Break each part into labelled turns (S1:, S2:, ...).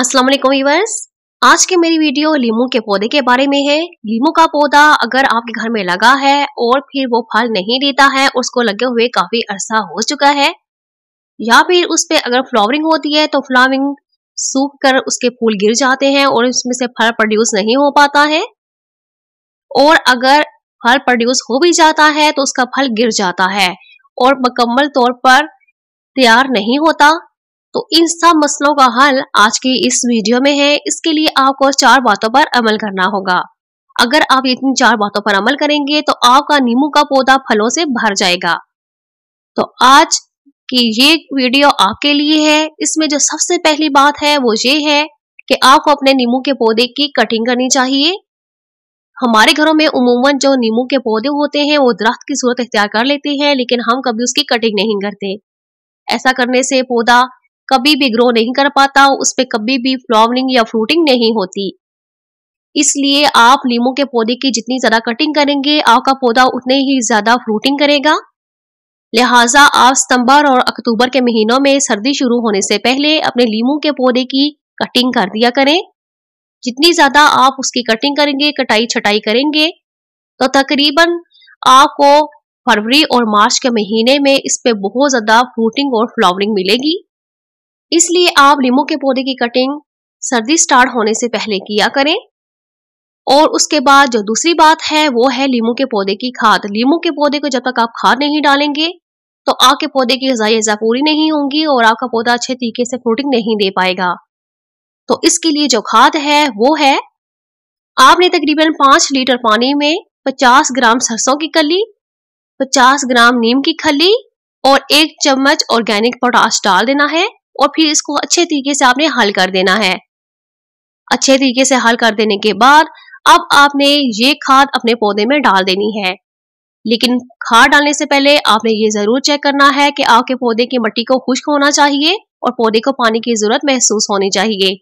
S1: अस्सलाम वालेकुम व्यूअर्स आज के मेरी वीडियो लीमू के पौधे के बारे में है लीमू का पौधा अगर आपके घर में लगा है और फिर वो फल नहीं देता है उसको लगे हुए काफी अरसा हो चुका है या फिर उस पर अगर फ्लावरिंग होती है तो फ्लावरिंग सूख कर उसके फूल गिर जाते हैं और उसमें से फल प्रोड्यूस नहीं हो पाता है और अगर फल प्रोड्यूस हो भी जाता है तो उसका फल गिर जाता है और मुकम्मल तौर पर तैयार नहीं होता तो इन सब मसलों का हल आज की इस वीडियो में है इसके लिए आपको चार बातों पर अमल करना होगा अगर आप इन चार बातों पर अमल करेंगे तो आपका नींबू का पौधा फलों से भर जाएगा तो आज कि ये वीडियो आपके लिए है इसमें जो सबसे पहली बात है वो ये है कि आपको अपने नींबू के पौधे की कटिंग करनी चाहिए हमारे घरों में उमूमन जो नींबू के पौधे होते हैं वो दरख्त की सूरत इख्तियार कर लेते हैं लेकिन हम कभी उसकी कटिंग नहीं करते ऐसा करने से पौधा कभी भी ग्रो नहीं कर पाता उस पर कभी भी फ्लावरिंग या फ्रूटिंग नहीं होती इसलिए आप नीमू के पौधे की जितनी ज्यादा कटिंग करेंगे आपका पौधा उतने ही ज्यादा फ्रूटिंग करेगा लिहाजा आप सितंबर और अक्टूबर के महीनों में सर्दी शुरू होने से पहले अपने लीमू के पौधे की कटिंग कर दिया करें जितनी ज्यादा आप उसकी कटिंग करेंगे कटाई छटाई करेंगे तो तकरीबन आपको फरवरी और मार्च के महीने में इस पे बहुत ज्यादा फ्रूटिंग और फ्लावरिंग मिलेगी इसलिए आप लीमो के पौधे की कटिंग सर्दी स्टार्ट होने से पहले किया करें और उसके बाद जो दूसरी बात है वो है लीमू के पौधे की खाद लीमू के पौधे को जब तक आप खाद नहीं डालेंगे तो आपके पौधे की गजाई अजा पूरी नहीं होंगी और आपका पौधा अच्छे तरीके से फ्रूटिंग नहीं दे पाएगा तो इसके लिए जो खाद है वो है आपने तकरीबन पांच लीटर पानी में पचास ग्राम सरसों की कली पचास ग्राम नीम की खली और एक चम्मच ऑर्गेनिक पोटास डाल देना है और फिर इसको अच्छे तरीके से आपने हल कर देना है अच्छे तरीके से हल कर देने के बाद अब आपने ये खाद अपने पौधे में डाल देनी है लेकिन खाद डालने से पहले आपने ये जरूर चेक करना है कि आपके पौधे की मिट्टी को खुश्क होना चाहिए और पौधे को पानी की जरूरत महसूस होनी चाहिए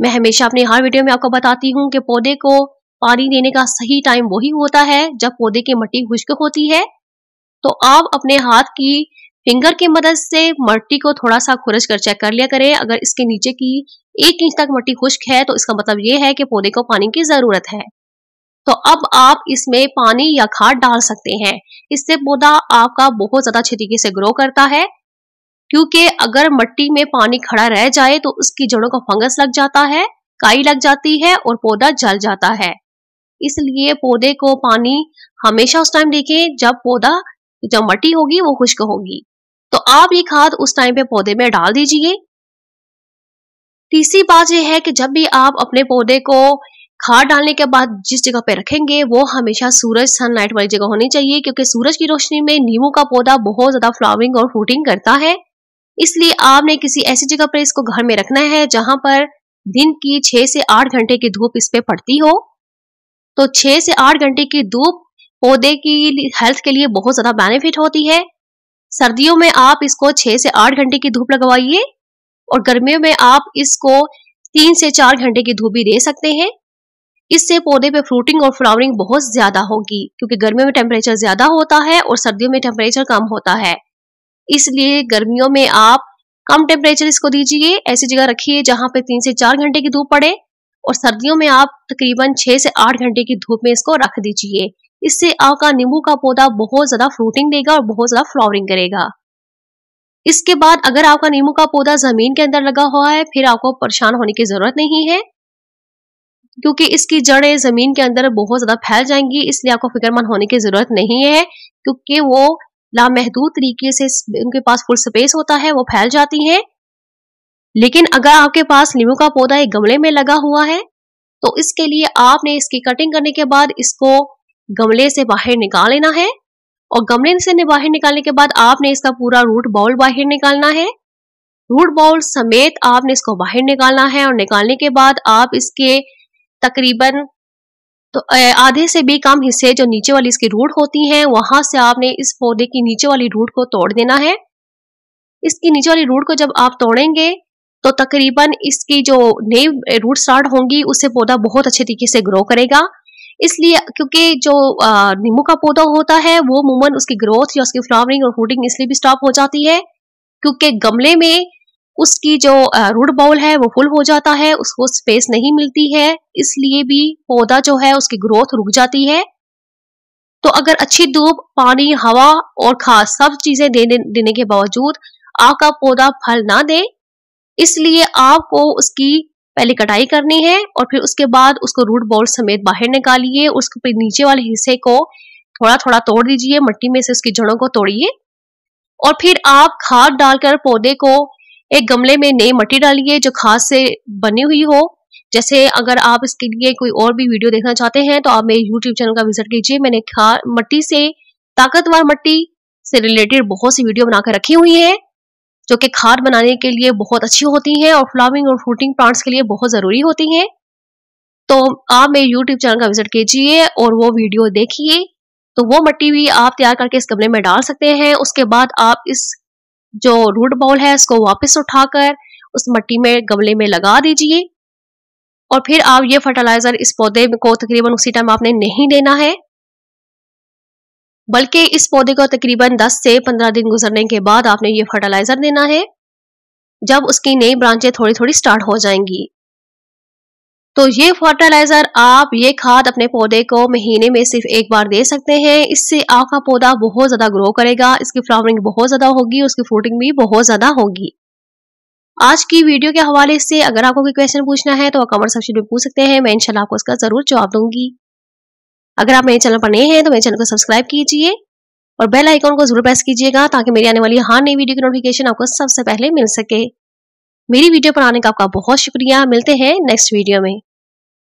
S1: मैं हमेशा अपने हर वीडियो में आपको बताती हूँ कि पौधे को पानी देने का सही टाइम वही होता है जब पौधे की मिट्टी खुश्क होती है तो आप अपने हाथ की फिंगर की मदद से मट्टी को थोड़ा सा खुरच कर चेक कर लिया करें अगर इसके नीचे की एक इंच तक मट्टी खुश्क है तो इसका मतलब ये है कि पौधे को पानी की जरूरत है तो अब आप इसमें पानी या खाद डाल सकते हैं इससे पौधा आपका बहुत ज्यादा अच्छे तरीके से ग्रो करता है क्योंकि अगर मट्टी में पानी खड़ा रह जाए तो उसकी जड़ों को फंगस लग जाता है काई लग जाती है और पौधा जल जाता है इसलिए पौधे को पानी हमेशा उस टाइम देखें जब पौधा जब मट्टी होगी वो खुश्क होगी तो आप ये खाद उस टाइम पे पौधे में डाल दीजिए तीसरी बात यह है कि जब भी आप अपने पौधे को खाद डालने के बाद जिस जगह पे रखेंगे वो हमेशा सूरज सनलाइट वाली जगह होनी चाहिए क्योंकि सूरज की रोशनी में नींबू का पौधा बहुत ज्यादा फ्लावरिंग और फ्रूटिंग करता है इसलिए आपने किसी ऐसी जगह पर इसको घर में रखना है जहां पर दिन की छह से आठ घंटे की धूप इस पे पड़ती हो तो छह से आठ घंटे की धूप पौधे की हेल्थ के लिए बहुत ज्यादा बेनिफिट होती है सर्दियों में आप इसको छह से आठ घंटे की धूप लगवाइए और गर्मियों में आप इसको तीन से चार घंटे की धूप भी दे सकते हैं इससे पौधे पे फ्रूटिंग और फ्लावरिंग बहुत ज्यादा होगी क्योंकि गर्मियों में टेम्परेचर ज्यादा होता है और सर्दियों में टेम्परेचर कम होता है इसलिए गर्मियों में आप कम टेम्परेचर इसको दीजिए ऐसी जगह रखिए जहां पे तीन से चार घंटे की धूप पड़े और सर्दियों में आप तकरीबन छह से आठ घंटे की धूप में इसको रख दीजिए इससे आपका नींबू का पौधा बहुत ज्यादा फ्रूटिंग देगा और बहुत ज्यादा फ्लावरिंग करेगा इसके बाद अगर आपका नींबू का पौधा जमीन के अंदर लगा हुआ है फिर आपको परेशान होने की जरूरत नहीं है क्योंकि इसकी जड़ें जमीन के अंदर बहुत ज्यादा फैल जाएंगी इसलिए आपको फिक्रमंद होने की जरूरत नहीं है क्योंकि वो लामहदूद तरीके से उनके पास फुल स्पेस होता है वो फैल जाती है लेकिन अगर आपके पास नींबू का पौधा एक गमले में लगा हुआ है तो इसके लिए आपने इसकी कटिंग करने के बाद इसको गमले से बाहर निकाल लेना है और गमले से बाहर निकालने के बाद आपने इसका पूरा रूट बाउल बाहर निकालना है रूट बाउल समेत आपने इसको बाहर निकालना है और निकालने के बाद आप इसके तकरीबन तो आधे से भी कम हिस्से जो नीचे वाली इसकी रूट होती हैं वहां से आपने इस पौधे की नीचे वाली रूट को तोड़ देना है इसकी नीचे वाली रूट को जब आप तोड़ेंगे तो तकरीबन इसकी जो नई रूट स्टार्ट होंगी उससे पौधा बहुत अच्छे तरीके से ग्रो करेगा इसलिए क्योंकि जो नींबू का पौधा होता है वो मूमन उसकी ग्रोथ या उसकी फ्लावरिंग और फूडिंग इसलिए भी स्टॉप हो जाती है क्योंकि गमले में उसकी जो रूट बाउल है वो फुल हो जाता है उसको स्पेस नहीं मिलती है इसलिए भी पौधा जो है उसकी ग्रोथ रुक जाती है तो अगर अच्छी धूप पानी हवा और खाद सब चीजें देने देने के बावजूद आपका पौधा फल ना दे इसलिए आपको उसकी पहले कटाई करनी है और फिर उसके बाद उसको रूट बॉल समेत बाहर निकालिए उसके नीचे वाले हिस्से को थोड़ा थोड़ा तोड़ दीजिए मट्टी में से उसकी जड़ों को तोड़िए और फिर आप खाद डालकर पौधे को एक गमले में नई मट्टी डालिए जो खाद से बनी हुई हो जैसे अगर आप इसके लिए कोई और भी वीडियो देखना चाहते हैं तो आप मेरे यूट्यूब चैनल का विजिट कीजिए मैंने खाद मट्टी से ताकतवर मट्टी से रिलेटेड बहुत सी वीडियो बनाकर रखी हुई है जो कि खाद बनाने के लिए बहुत अच्छी होती हैं और फ्लावरिंग और फ्रूटिंग प्लांट्स के लिए बहुत ज़रूरी होती हैं तो आप मेरे यूट्यूब चैनल का विजिट कीजिए और वो वीडियो देखिए तो वो मट्टी भी आप तैयार करके इस गमले में डाल सकते हैं उसके बाद आप इस जो रूट बॉल है इसको वापस उठाकर उस मट्टी में गमले में लगा दीजिए और फिर आप ये फर्टिलाइज़र इस पौधे को तकरीबन उसी टाइम आपने नहीं देना है बल्कि इस पौधे को तकरीबन 10 से 15 दिन गुजरने के बाद आपने ये फर्टिलाइजर देना है जब उसकी नई ब्रांचें थोड़ी थोड़ी स्टार्ट हो जाएंगी तो ये फर्टिलाइजर आप ये खाद अपने पौधे को महीने में सिर्फ एक बार दे सकते हैं इससे आपका पौधा बहुत ज्यादा ग्रो करेगा इसकी फ्लावरिंग बहुत ज्यादा होगी उसकी फ्रूटिंग भी बहुत ज्यादा होगी आज की वीडियो के हवाले से अगर आपको कोई क्वेश्चन पूछना है तो आप कमेंट सेक्शन में पूछ सकते हैं मैं इंशाल्लाह आपको इसका जरूर जवाब दूंगी अगर आप मेरे चैनल पर नए हैं तो मेरे चैनल को सब्सक्राइब कीजिए और बेल आइकॉन को जरूर प्रेस कीजिएगा ताकि मेरी आने वाली हर नई वीडियो की नोटिफिकेशन आपको सबसे पहले मिल सके मेरी वीडियो पर आने का आपका बहुत शुक्रिया मिलते हैं नेक्स्ट वीडियो में